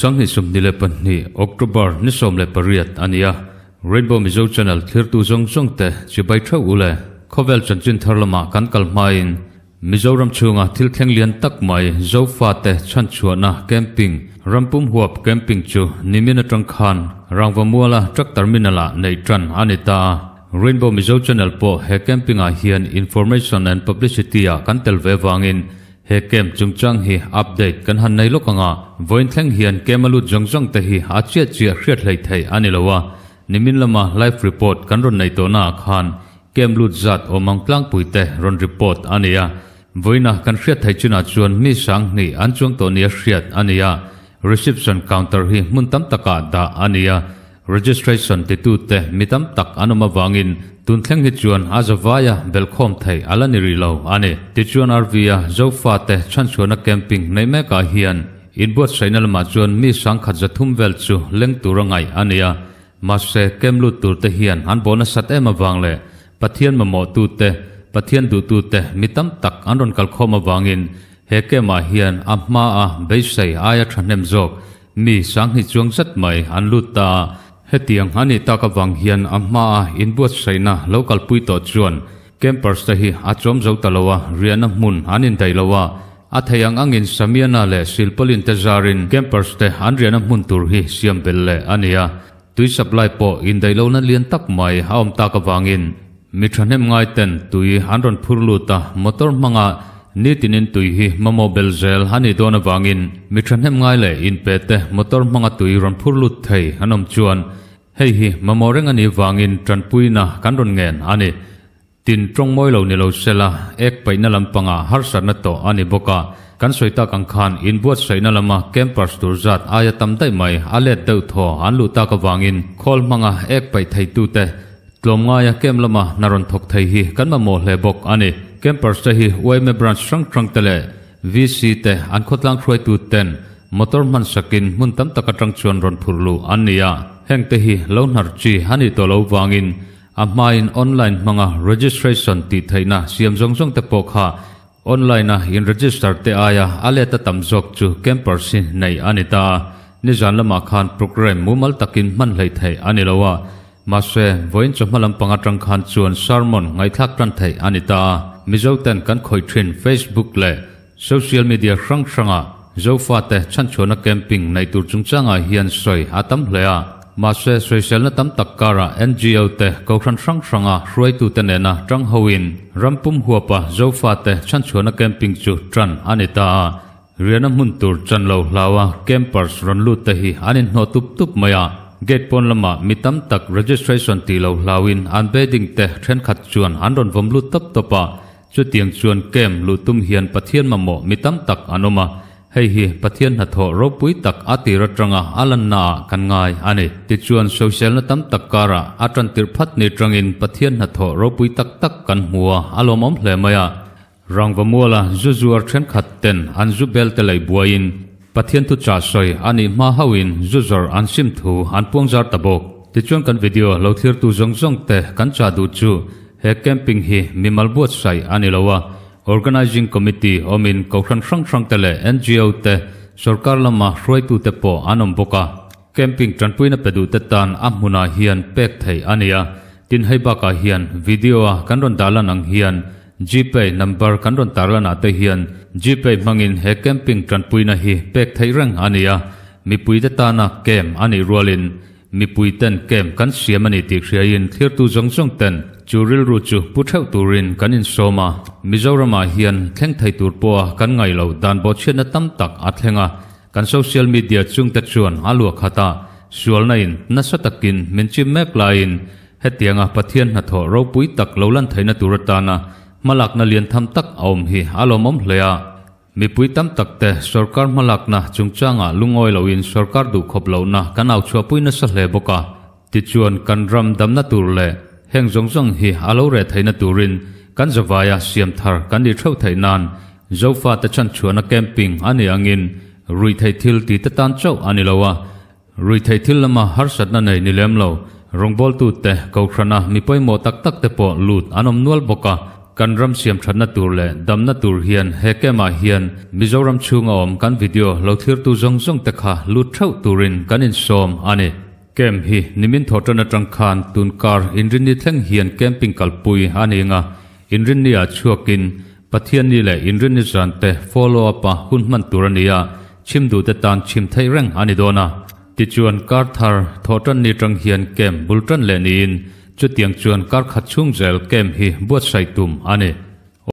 Sáng hi sum ni le pan ni october ni som le pariat ania rainbow mizo channel thir tu zong zong te chi bai có vẻ chân chan chin thar lama kan kal main mizoram chunga thil kheng liên tắc mai zo fa chân chan na camping rampum huap camping chu nimina tang khan rangwa muala truck terminala nei tran anita rainbow mizo channel po he camping a hian information and publicity a kan tel ve wangin he kem chung chang hi update kan han nei lokanga voin thleng hian kemalu jong jong te hi a chia chia hriat hlei thei ani lowa nimin lama life report kan ron nei to na khan kem lut zat omang tlang pui te ron report ania voina kan hriat thei chuna chuan mi sang ni an chuang to nia hriat ania reception counter hi mun tam taka da ania registration te tu te mitam tak anoma wangin tun thleng hi chuan azawaya Welcome thei alani rilo ane ti chuan arvia zofa te chan chuan a camping nei me ka hian inbot sainal ma chuan mi sang khat zathum vel chu leng turangai ania ma se kemlu tur te hian an bona sat ema wangle pathian ma mo tu te pathian du tu te mitam tak anron kal khoma wangin heke ma hian amma a beisai aya thanem jok mi sang hi chuang zat mai an lu ta hết tiếng anh ta các vàng hiền amma à, in say sayna local pui to chuan campers ta hi a chom zo talawa riana mun anin tailawa a thayang angin samiana le silpalin te zarin campers te an riana mun tur hi siam bel le ania tui supply po in dailo na lian tak mai haom ta ka wangin mi thanem ngai ten tui hanron phurlu ta motor manga ni tinin tui hi mamo belzel hani dona wangin mitram hem ngai le in pete motor manga tui ron phurlut thei hanom chuan hei hi mamo reng ani wangin tranpui na kanron ngen ani tin trong moi lo ni lo sela ek paina lampanga har sarna to ani boka kan soita kang khan in buat soina lama campus tur zat aya tam dai mai ale deu tho an lu ta ka wangin khol manga ek pai thai tu te tlom nga ya kem lama naron thok thai hi kan ma mo hle bok ani Kemper sa hi OM branch sang trang tele VC te an khot lang khroi tu ten motor man sakin mun tam taka trang chuan ron phurlu ania heng te hi lo nar chi hani to lo wangin amain online manga registration ti thaina siam jong jong te pokha online na in register te aya ale ta tamjok chu kemper sin nei anita ni janlama khan program mal takin man lai thai anilowa ma se voin chamalam panga trang khan chuan sermon ngai thak tan thai anita มิโซตันกันคอยเทรนเฟซบุ๊กเลยโซเชียลมีเดียครั้งครั้งอ่ะโซฟาเตชันชวนแคมปิ้งในตัวจุงจ้างอ่ะเฮียนสวยอาตั้มเลยอ่ะมาเซสวยเซลนตั้มตักการ่ะเอ็นจีโอเตก็ครั้งครั้งครั้งอ่ะรวยตัวเตเนนะจังฮวินรัมปุ่มหัวปะโซฟาเตชันชวนแคมปิ้งจุดจันอันนี้ตาเรียนมุ่นตัวจันเลวลาวะแคมปัสรันลุตเตฮีอันนี้หัวตุบตุบมาอ่ะ gate pon lama mitam tak registration ti lo lawin an beding te then khat chuan an ron vom lu tap topa จุดเตียงชวนเกมลุตุงเฮียนปะเทียนมาหมอมีตั้มตักอนุมาให้เฮียปะเทียนหัดโหรปุยตักอติรตรงะอลันนากันง่ายอันนี้ติดชวนโซเชียลนตั้มตักการะอาจันติรพัฒนิตรังอินปะเทียนหัดโหรปุยตักตักกันหัวอารมณ์เลมายะรังวมัวละจุจัวเชนขัดเต็นอันจุเบลเตลัยบัวอินปะเทียนทุจ่าซอยอันนี้มาฮาวินจุจอร์อันซิมทูอันพวงจาร์ตะบกติดชวนกันวิดีโอเราเทียร์ตูจงจงเตะกันจ่าดูจู he camping hi mimalbuat sai anilowa organizing committee omin kokran sang sang tele ngo te sarkar lama hroi tu te po anom boka camping tranpuina pedu te tan amuna hian pek thei ania tin heiba ka hian video a kanron dalan ang hian gpay number kanron tarlana te hian gpay mangin he camping tranpuina hi pek thei rang ania mipui te tana kem ani rualin mi pui tan kem kan siam ani tik sia in thlir tu zong zong ten churil ru chu pu thau rin kan in soma mizoram a hian thleng thai tur po kan ngai lo dan bo chen na tam tak a thlenga kan social media chung ta chuan alu khata sual na in na sa takin min chim mek lain in hetianga pathian na tho ro pui tak lo lan thaina turata na malak na lian tham tak aom hi alomom hleya mipui tam takte sarkar malakna chungchanga lungoi loin sarkar du khoplona kanau chuapuina sa hle boka tichuan na damna turle heng zong zong hi alo re thaina turin kan zawaya siam thar kan di thau thainan zofa ta chan na camping ani angin rui thai thil ti ta tan chau ani lowa rui thai thil lama har satna nei nilem lo rongbol tu te kaukrana mipoi mo tak tak te po lut anom nual boka kanram siam thatna tur le damna tur hian hekema ah hian mizoram chunga om kan video lo thlir tu zong zong te kha lu thau turin kan in som ani kem hi nimin thotana tangkhan tun kar inrin ni thleng hian camping kalpui ani nga inrin ni a chuakin pathian ni le inrin ni zan te follow up a hun man turania chim du te tan chim thai reng ani dona ti chuan kar thar thotan ni tang hian kem bultan le ni in chutia chuan kar khat chung zel kem hi buat sai tum ane